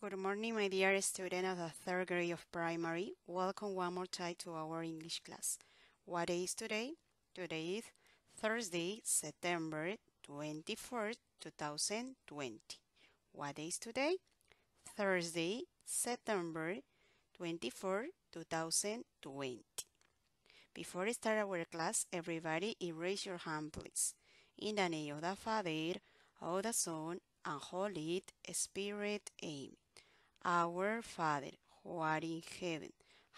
Good morning, my dear student of the third grade of primary. Welcome one more time to our English class. What day is today? Today is Thursday, September 24th, 2020. What day is today? Thursday, September 24th, 2020. Before we start our class, everybody raise your hand, please. In the name of the Father, of the Son, and Holy Spirit. Amen. Our Father, who art in heaven,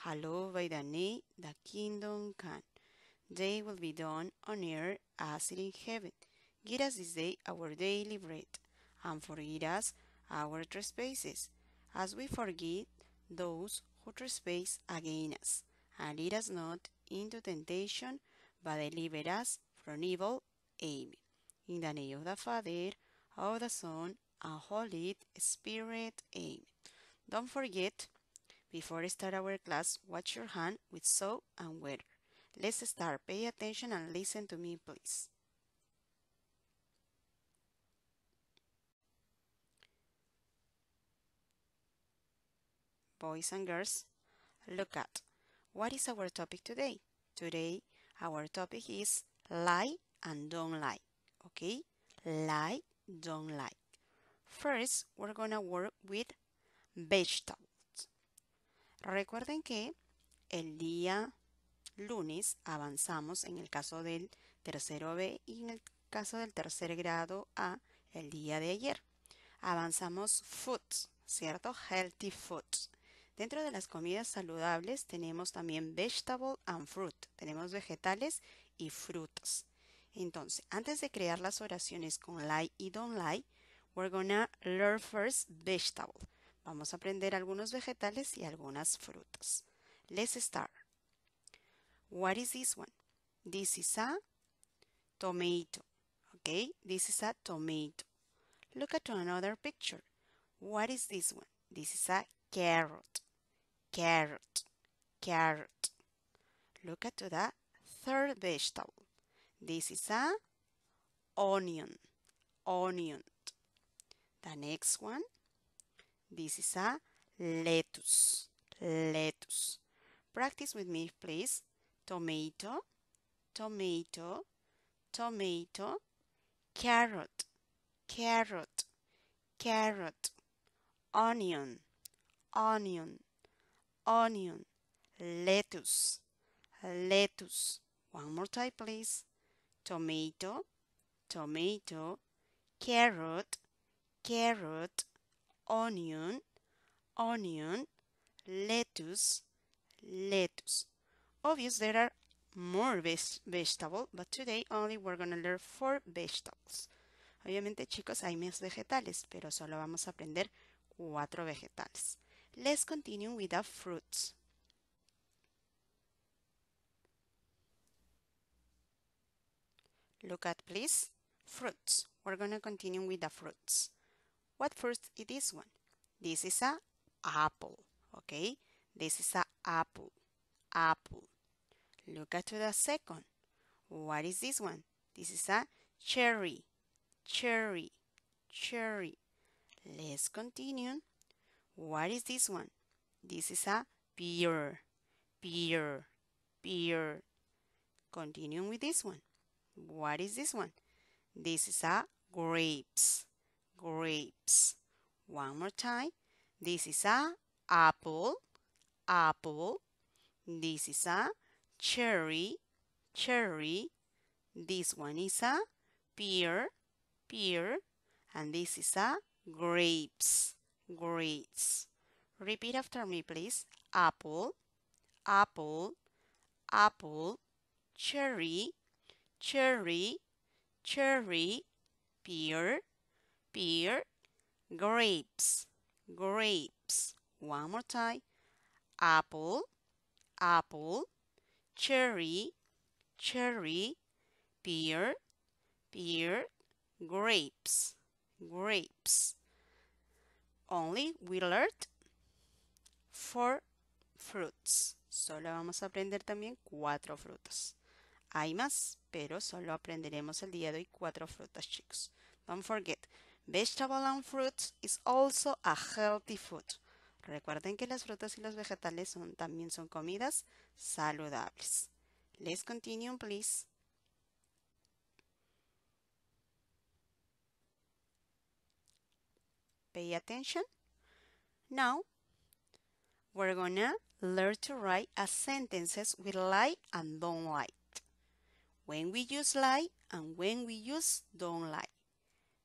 hallowed by thy name, thy kingdom come. Thy will be done on earth as it is in heaven. Give us this day our daily bread, and forgive us our trespasses, as we forgive those who trespass against us. And lead us not into temptation, but deliver us from evil. Amen. In the name of the Father, of the Son, and Holy Spirit. Amen. Don't forget, before start our class, wash your hand with soap and water. Let's start. Pay attention and listen to me, please. Boys and girls, look at what is our topic today? Today, our topic is lie and don't lie. Okay? Lie, don't lie. First, we're gonna work with vegetables. Recuerden que el día lunes avanzamos en el caso del tercero B y en el caso del tercer grado A el día de ayer. Avanzamos foods, ¿cierto? Healthy foods. Dentro de las comidas saludables tenemos también vegetable and fruit. Tenemos vegetales y frutas. Entonces, antes de crear las oraciones con like y don't like, we're gonna learn first vegetable. Vamos a aprender algunos vegetales y algunas frutas. Let's start. What is this one? This is a tomato. Okay, this is a tomato. Look at another picture. What is this one? This is a carrot. Carrot. Carrot. Look at the third vegetable. This is a onion. Onion. The next one This is a lettuce. Lettuce. Practice with me, please. Tomato, tomato, tomato. Carrot, carrot, carrot. Onion, onion, onion. Lettuce, lettuce. One more time, please. Tomato, tomato. Carrot, carrot onion, onion, lettuce, lettuce. Obvious there are more vegetables, but today only we're gonna learn four vegetables. Obviamente, chicos, hay más vegetales, pero solo vamos a aprender cuatro vegetales. Let's continue with the fruits. Look at, please, fruits. We're gonna continue with the fruits. What first is this one? This is a apple, okay? This is a apple, apple. Look at the second. What is this one? This is a cherry, cherry, cherry. Let's continue. What is this one? This is a pear. Pear. Pear. Continuing with this one. What is this one? This is a grapes, grapes. One more time. This is a apple, apple. This is a cherry, cherry. This one is a pear, pear. And this is a grapes, grapes. Repeat after me, please. Apple, apple, apple. Cherry, cherry, cherry. Pear, pear, grapes, grapes. One more time. Apple, apple, cherry, cherry, pear, pear, grapes, grapes. Only we learned four fruits. Solo vamos a aprender también cuatro frutas. Hay más, pero solo aprenderemos el día de hoy cuatro frutas, chicos. Don't forget, Vegetable and fruits is also a healthy food. Recuerden que las frutas y los vegetales son, también son comidas saludables. Let's continue, please. Pay attention. Now, we're gonna learn to write a sentences with like and don't like. When we use like and when we use don't like.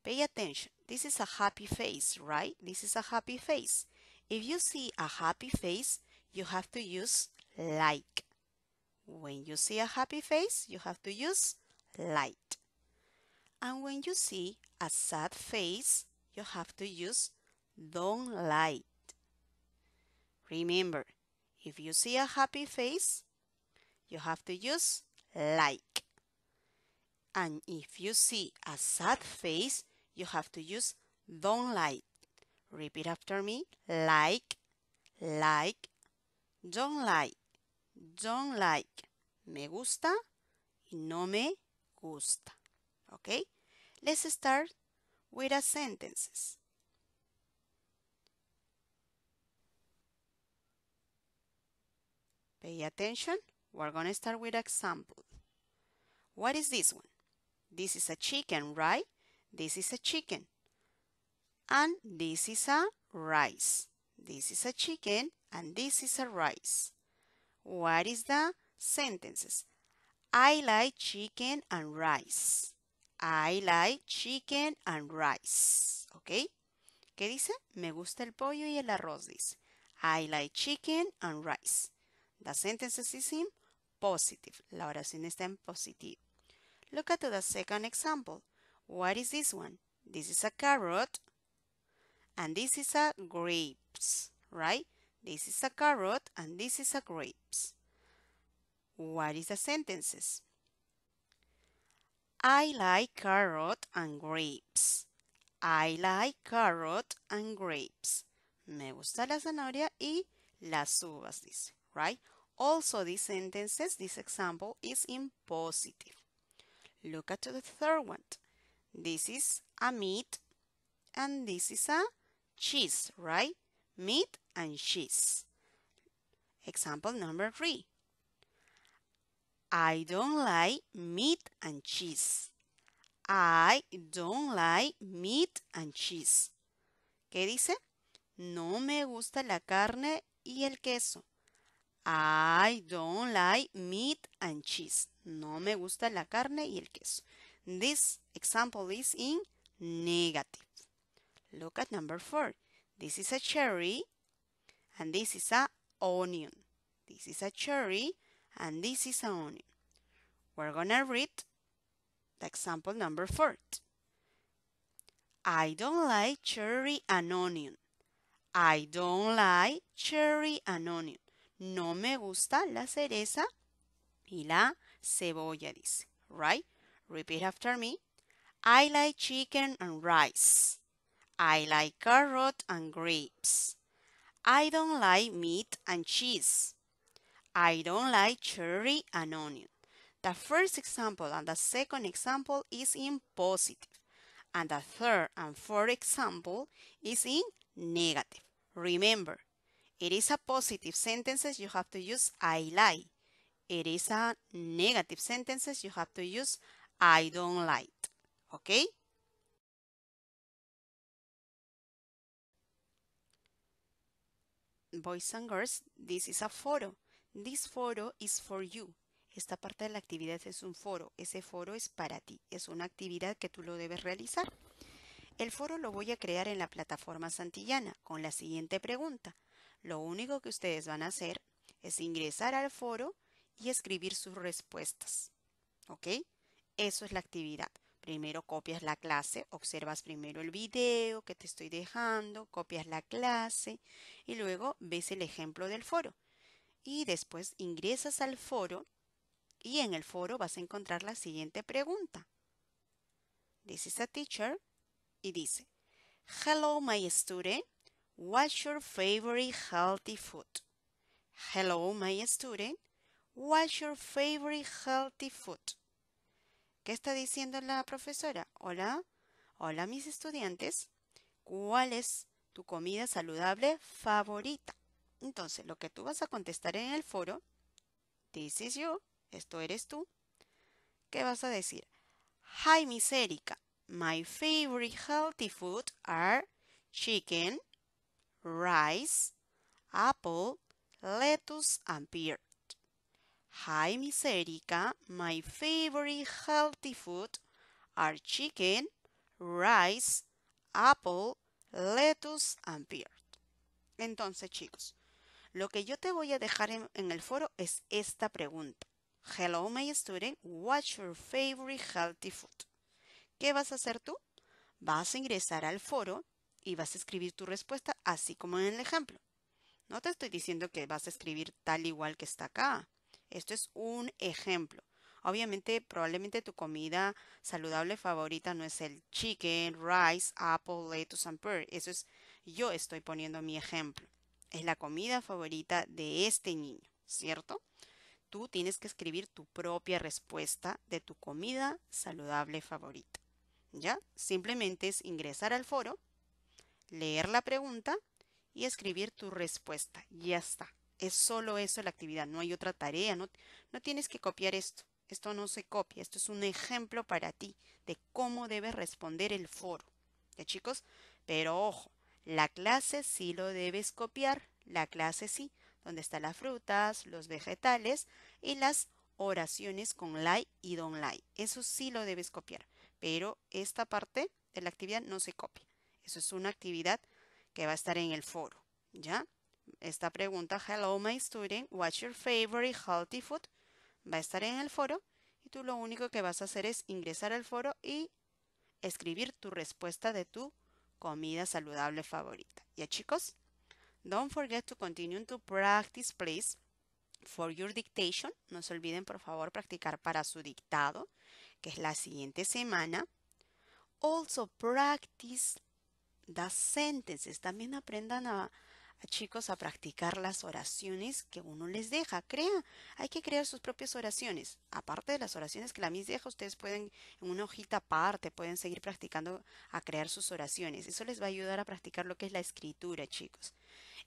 Pay attention. This is a happy face, right? This is a happy face. If you see a happy face, you have to use like. When you see a happy face, you have to use light. And when you see a sad face, you have to use don't light. Remember, if you see a happy face, you have to use like. And if you see a sad face, you have to use don't like. Repeat after me. Like, like, don't like, don't like. Me gusta y no me gusta. Okay? Let's start with a sentences. Pay attention. We're going to start with example. What is this one? This is a chicken, right? This is a chicken. And this is a rice. This is a chicken and this is a rice. What is the sentences? I like chicken and rice. I like chicken and rice. Okay. ¿Qué dice? Me gusta el pollo y el arroz, dice. I like chicken and rice. The sentences is in positive. La oración está en positive. Look at the second example. What is this one? This is a carrot and this is a grapes, right? This is a carrot and this is a grapes. What is the sentences? I like carrot and grapes. I like carrot and grapes. Me gusta la zanahoria y las uvas, dice, right? Also, these sentences, this example is in positive. Look at the third one. This is a meat and this is a cheese, right? Meat and cheese. Example number three. I don't like meat and cheese. I don't like meat and cheese. ¿Qué dice? No me gusta la carne y el queso. I don't like meat and cheese. No me gusta la carne y el queso. This example is in negative. Look at number four. This is a cherry and this is a onion. This is a cherry and this is an onion. We're gonna read the example number four. I don't like cherry and onion. I don't like cherry and onion. No me gusta la cereza y la cebolla, dice. Right? Repeat after me. I like chicken and rice. I like carrot and grapes. I don't like meat and cheese. I don't like cherry and onion. The first example and the second example is in positive. And the third and fourth example is in negative. Remember, it is a positive sentences you have to use I like. It is a negative sentences you have to use I don't like. ¿Ok? Boys and girls, this is a foro. This foro is for you. Esta parte de la actividad es un foro. Ese foro es para ti. Es una actividad que tú lo debes realizar. El foro lo voy a crear en la plataforma Santillana con la siguiente pregunta. Lo único que ustedes van a hacer es ingresar al foro y escribir sus respuestas. ¿Ok? Eso es la actividad. Primero copias la clase, observas primero el video que te estoy dejando, copias la clase y luego ves el ejemplo del foro. Y después ingresas al foro y en el foro vas a encontrar la siguiente pregunta. This is a teacher y dice, Hello my student, what's your favorite healthy food? Hello my student, what's your favorite healthy food? ¿Qué está diciendo la profesora? Hola, hola mis estudiantes. ¿Cuál es tu comida saludable favorita? Entonces, lo que tú vas a contestar en el foro, this is you, esto eres tú. ¿Qué vas a decir? Hi, Miss My favorite healthy food are chicken, rice, apple, lettuce and pear. Hi Miserica, my favorite healthy food are chicken, rice, apple, lettuce and beer. Entonces, chicos, lo que yo te voy a dejar en, el foro es esta pregunta. Hello, my student, what's your favorite healthy food? ¿Qué vas a hacer tú? Vas a ingresar al foro y vas a escribir tu respuesta así como en el ejemplo. No te estoy diciendo que vas a escribir tal igual que está acá. Esto es un ejemplo. Obviamente, probablemente tu comida saludable favorita no es el chicken, rice, apple, lettuce and pear. Eso es, yo estoy poniendo mi ejemplo. Es la comida favorita de este niño, ¿cierto? Tú tienes que escribir tu propia respuesta de tu comida saludable favorita. ¿Ya? Simplemente es ingresar al foro, leer la pregunta y escribir tu respuesta. Ya está. Es solo eso la actividad, no hay otra tarea, no, tienes que copiar esto. Esto no se copia, esto es un ejemplo para ti de cómo debes responder el foro. ¿Ya chicos? Pero ojo, la clase sí lo debes copiar, la clase sí, donde están las frutas, los vegetales y las oraciones con like y don like. Eso sí lo debes copiar, pero esta parte de la actividad no se copia. Eso es una actividad que va a estar en el foro, ¿ya? esta pregunta, hello my student, what's your favorite healthy food? Va a estar en el foro y tú lo único que vas a hacer es ingresar al foro y escribir tu respuesta de tu comida saludable favorita. Ya chicos, don't forget to continue to practice please for your dictation. No se olviden por favor practicar para su dictado, que es la siguiente semana. Also practice the sentences. También aprendan a a chicos a practicar las oraciones que uno les deja. Crea, hay que crear sus propias oraciones. Aparte de las oraciones que la mis deja, ustedes pueden en una hojita aparte, pueden seguir practicando a crear sus oraciones. Eso les va a ayudar a practicar lo que es la escritura, chicos.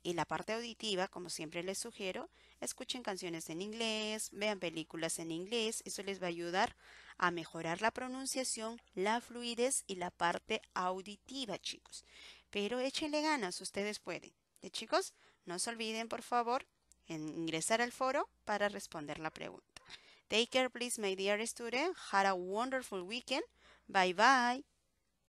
Y la parte auditiva, como siempre les sugiero, escuchen canciones en inglés, vean películas en inglés, eso les va a ayudar a mejorar la pronunciación, la fluidez y la parte auditiva, chicos. Pero échenle ganas, ustedes pueden. Eh, chicos, no se olviden, por favor, en ingresar al foro para responder la pregunta. Take care, please, my dear student. Have a wonderful weekend. Bye bye.